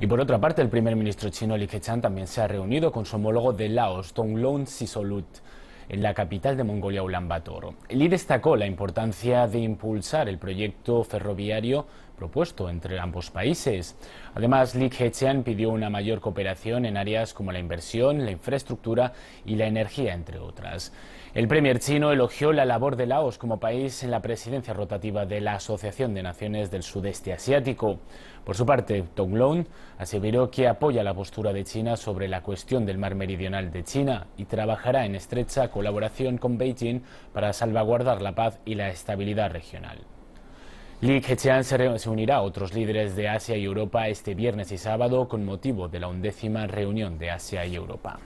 Y por otra parte, el primer ministro chino Li Keqiang también se ha reunido con su homólogo de Laos, Thongloun Sisolut, en la capital de Mongolia, Ulaanbaatar. Li destacó la importancia de impulsar el proyecto ferroviario propuesto entre ambos países. Además, Li Keqiang pidió una mayor cooperación en áreas como la inversión, la infraestructura y la energía, entre otras. El premier chino elogió la labor de Laos como país en la presidencia rotativa de la Asociación de Naciones del Sudeste Asiático. Por su parte, Long aseguró que apoya la postura de China sobre la cuestión del mar meridional de China y trabajará en estrecha colaboración con Beijing para salvaguardar la paz y la estabilidad regional. Li Keqiang se, unirá a otros líderes de Asia y Europa este viernes y sábado con motivo de la undécima reunión de Asia y Europa.